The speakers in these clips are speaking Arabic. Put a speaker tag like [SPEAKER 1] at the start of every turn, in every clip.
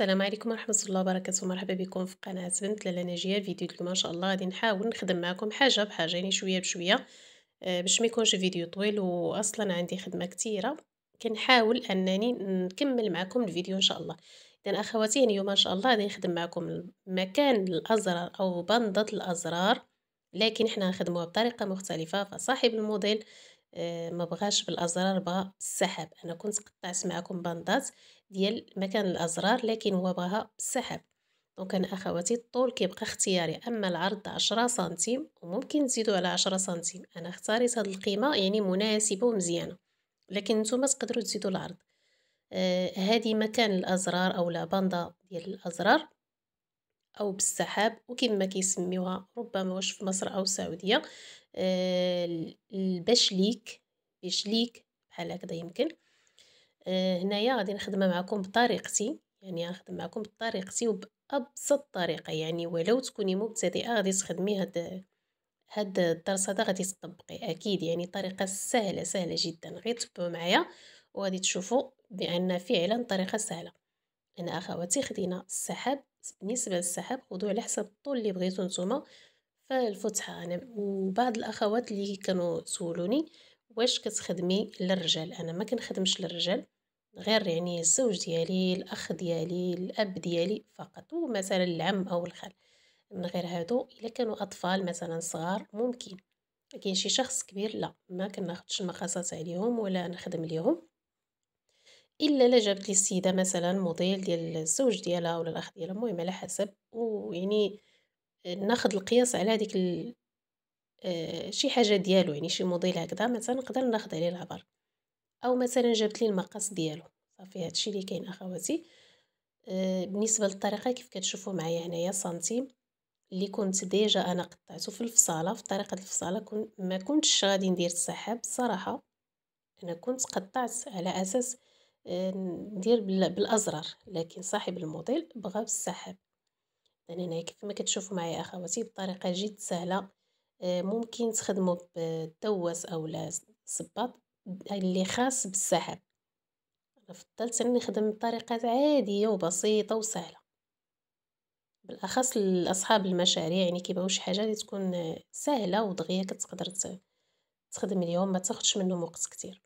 [SPEAKER 1] السلام عليكم ورحمة الله وبركاته مرحبا بكم في قناة بنت لالا ناجية فيديو اليوم إن شاء الله غادي نحاول نخدم معكم حاجة بحاجة يعني شوية بشوية آه، باش ما يكونش فيديو طويل وأصلا عندي خدمة كثيرة كنحاول أنني نكمل معكم الفيديو إن شاء الله إذا أخواتي يعني اليوم إن شاء الله غادي نخدم معكم مكان الأزرار أو بندة الأزرار لكن حنا نخدموها بطريقة مختلفة فصاحب الموديل آه، ما بغاش بالازرار بغى السحاب انا كنت قطعت معكم بندات ديال مكان الازرار لكن هو بغاها بالسحاب دونك انا اخواتي الطول كيبقى اختياري اما العرض 10 سنتيم وممكن تزيدوا على 10 سنتيم انا اختاريت هذه القيمه يعني مناسبه ومزيانه لكن نتوما تقدروا تزيدوا العرض هذه آه مكان الازرار او لا باندا ديال الازرار او بالسحاب وكما كيسميوها ربما واش في مصر او السعوديه آه البشليك بشليك بحال هكذا يمكن آه، هنايا غادي نخدمها معكم بطريقتي يعني غنخدم معكم بطريقتي وبابسط طريقه يعني ولو تكوني مبتدئه غادي تخدمي هاد هاد الدرس هذا غادي تطبقي اكيد يعني طريقه سهله سهله جدا غير تبعوا معايا وغادي تشوفوا بان فعلا طريقه سهله انا اخواتي خدينا السحاب بالنسبه للسحاب خذوا على حسب الطول اللي بغيتو نتوما فالفتحه انا وبعض الاخوات اللي كانوا تسولوني واش كتخدمي للرجال انا ما كنخدمش للرجال غير يعني الزوج ديالي الاخ ديالي الاب ديالي فقط ومثلا العم او الخال من غير هادو الا كانوا اطفال مثلا صغار ممكن كاين شي شخص كبير لا ما كناخذش المقاسات عليهم ولا نخدم ليهم الا لا جابت لي السيده مثلا موديل ديال الزوج ديالها ولا الاخ ديالها المهم على حسب ويعني ناخذ القياس على هذيك آه، شي حاجه ديالو يعني شي موديل هكذا مثلا نقدر ناخذ عليه العبر او مثلا جابت لي المقاس ديالو صافي هادشي اللي كاين اخواتي آه، بالنسبه للطريقه كيف كتشوفوا معايا هنايا سنتيم اللي كنت ديجا انا قطعته في الفصاله في طريقه الفصاله كنت ما كنتش غادي ندير السحاب الصراحه انا كنت قطعت على اساس آه، ندير بالازرار لكن صاحب الموديل بغى بالسحاب يعني هنا كيف ما كتشوفوا معايا اخواتي بطريقه جد سهله آه، ممكن تخدمو بالدواس اولا صباط اللي خاص بالسحاب انا فضلت اني نخدم بطريقات عاديه وبسيطه وسهله بالاخص لاصحاب المشاريع يعني كيبغيو شي حاجه اللي تكون سهله ودغيا كتقدر تخدم اليوم ما تاخذش منهم وقت كتير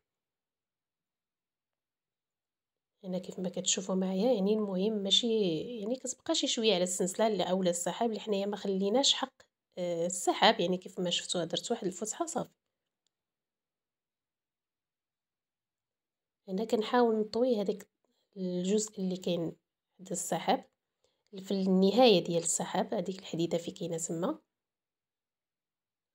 [SPEAKER 1] هنا كيف ما كتشوفوا معايا يعني المهم ماشي يعني كتبقى شي شويه على السنسله او السحاب اللي حنايا ما خليناش حق آه، السحاب يعني كيف ما شفتوا درت واحد الفتحه صافي هنا كنحاول نطوي هذاك الجزء اللي كاين عند السحاب في النهايه ديال السحاب هذيك الحديده في كاينه تما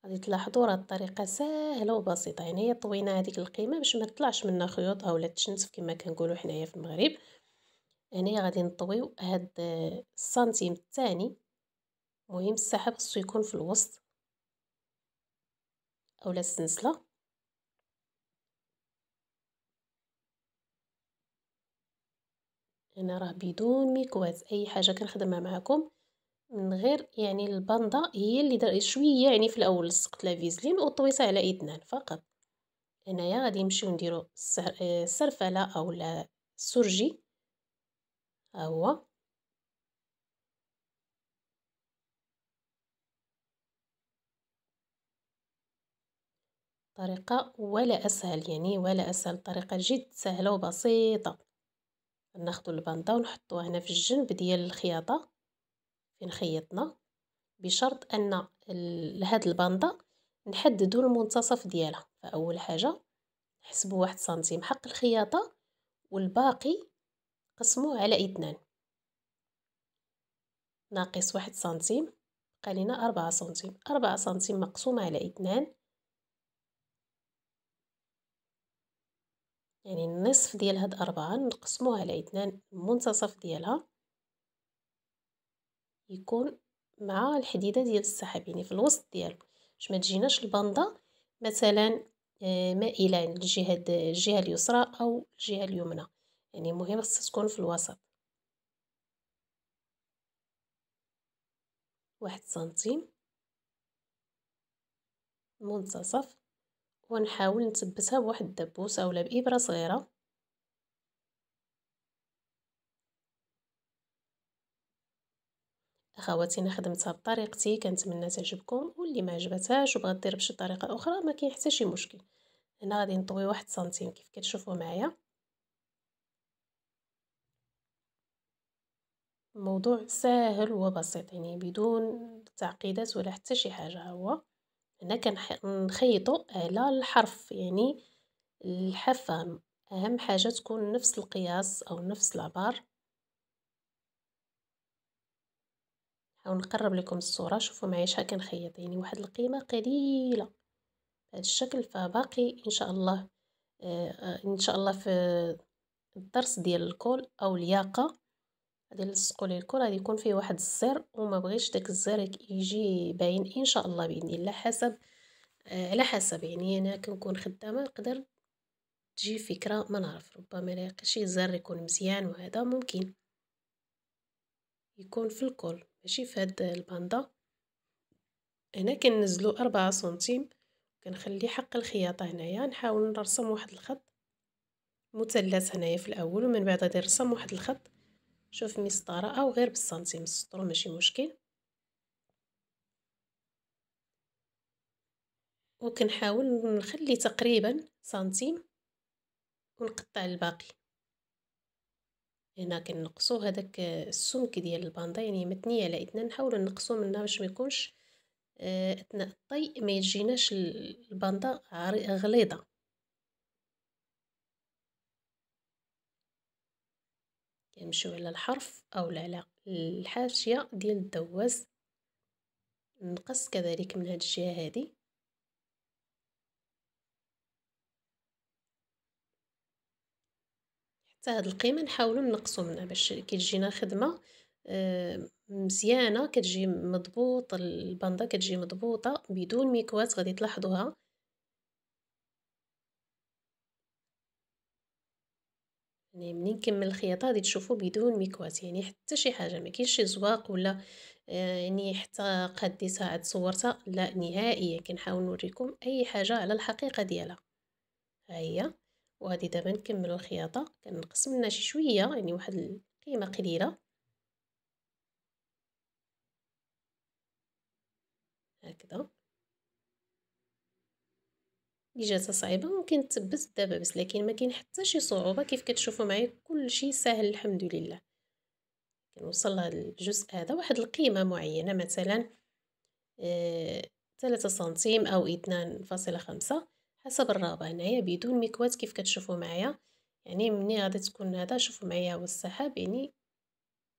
[SPEAKER 1] غادي تلاحظوا راه الطريقه سهله وبسيطه يعني هي طوينا هذيك القيمه باش ما تطلعش منها خيوطها ولا تشنتف كما كنقولوا حنايا في المغرب هنايا غادي نطويو هاد السنتيم الثاني مهم السحب خصو يكون في الوسط اولا السنسله هنا راه بدون ميكواز اي حاجه كنخدمها معكم من غير يعني الباندا هي اللي در شويه يعني في الاول لصقت لافيزلين وطويتها على اثنان فقط هنايا غادي نمشيو نديرو السرفله آه، اولا السرجي ها هو طريقة ولا أسهل يعني ولا أسهل طريقة جد سهلة وبسيطة ناخدو البنطة ونحطوها هنا في الجنب ديال الخياطة فين خيطنا بشرط أن هاد الباندا نحددو المنتصف ديالها فأول حاجة نحسبو واحد سنتيم حق الخياطة والباقي قسموه على اثنان ناقص واحد سنتيم بقى لينا أربعة سنتيم أربعة سنتيم مقسومة على اثنان يعني النصف ديال هاد أربعة نقسموها على اثنان المنتصف ديالها يكون مع الحديدة ديال السحاب يعني في الوسط ديالو باش ما تجيناش الباندا مثلا آه، مائلة للجهة الجهة اليسرى أو الجهة اليمنى يعني مهم خصها تكون في الوسط واحد سنتيم منتصف ونحاول نثبتها بواحد الدبوسه اولا بابره صغيره اخواتي انا خدمتها بطريقتي كنتمنى تعجبكم واللي ما عجبتهاش وبغات دير بشي طريقه اخرى ما كاين حتى شي مشكل هنا غادي نطوي واحد سنتيم كيف كتشوفوا معايا الموضوع سهل وبسيط يعني بدون تعقيدات ولا حتى شي حاجه هو هنا كنخيطو على الحرف يعني الحافة اهم حاجة تكون نفس القياس او نفس العبار نحاول نقرب لكم الصورة شوفوا معايا شحال كنخيط يعني واحد القيمة قليلة بهذا الشكل فباقي ان شاء الله آه، آه، ان شاء الله في الدرس ديال الكول او الياقة غادي نلصقوا ليه الكره غادي يكون فيه واحد الزر وما بغيتش داك الزر يجي باين ان شاء الله باذن الله حسب آه على حسب يعني انا كنكون خدامه نقدر تجي فكره ما نعرف ربما نلقى شي زر يكون مزيان وهذا ممكن يكون في الكل ماشي في هاد الباندا هنا كننزلو أربعة سنتيم كنخلي حق الخياطه هنايا نحاول نرسم واحد الخط مثلث هنايا في الاول ومن بعد غادي نرسم واحد الخط شوف مسطرة أو غير بالسنتيم سطرو ماشي مشكل وكنحاول نخلي تقريبا سنتيم ونقطع الباقي هنا كنقصو هذاك السمك ديال الباندا يعني متنيه على ايدنا نحاولو نقصو منها باش ما يكونش آه، اثناء الطي ما يجيناش الباندا غليظه كنمشيو على الحرف او على الحاشيه ديال الدواز نقص كذلك من هاد الجهه هذه حتى هاد القيمه نحاولوا نقصوا منها باش كتجينا خدمه آه، مزيانه كتجي مضبوط البنده كتجي مضبوطه بدون ميكوات غادي تلاحظوها يعني منين نكمل الخياطه غادي تشوفوا بدون ميكواس يعني حتى شي حاجه ما كاينش شي زواق ولا آه، يعني حتى قدي ساعه صورتها لا نهائيا كنحاول نوريكم اي حاجه على الحقيقه ديالها ها هي وغادي دابا نكمل الخياطه كنقص منها شي شويه يعني واحد القيمه قليله هكذا اجازه صعيبه ممكن تثبت دابا بس لكن ما كاين حتى شي صعوبه كيف كتشوفوا معايا كلشي ساهل الحمد لله كنوصل لهاد الجزء هذا واحد القيمه معينه مثلا ثلاثة آه سنتيم او اثنان فاصلة خمسة حسب الرغبه هنايا بدون مكواة كيف كتشوفوا معايا يعني مني غادي تكون هذا شوفوا معايا هو يعني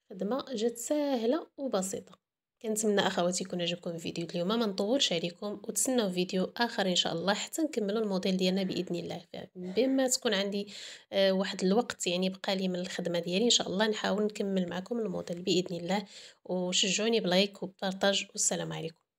[SPEAKER 1] خدمه جات ساهله وبسيطه كنتمنى اخواتي يكون عجبكم الفيديو اليوم ما نطولش عليكم وتسناو فيديو اخر ان شاء الله حتى نكملوا الموديل ديالنا باذن الله بما تكون عندي آه، واحد الوقت يعني بقى لي من الخدمه ديالي ان شاء الله نحاول نكمل معكم الموديل باذن الله وشجعوني بلايك وبارطاج والسلام عليكم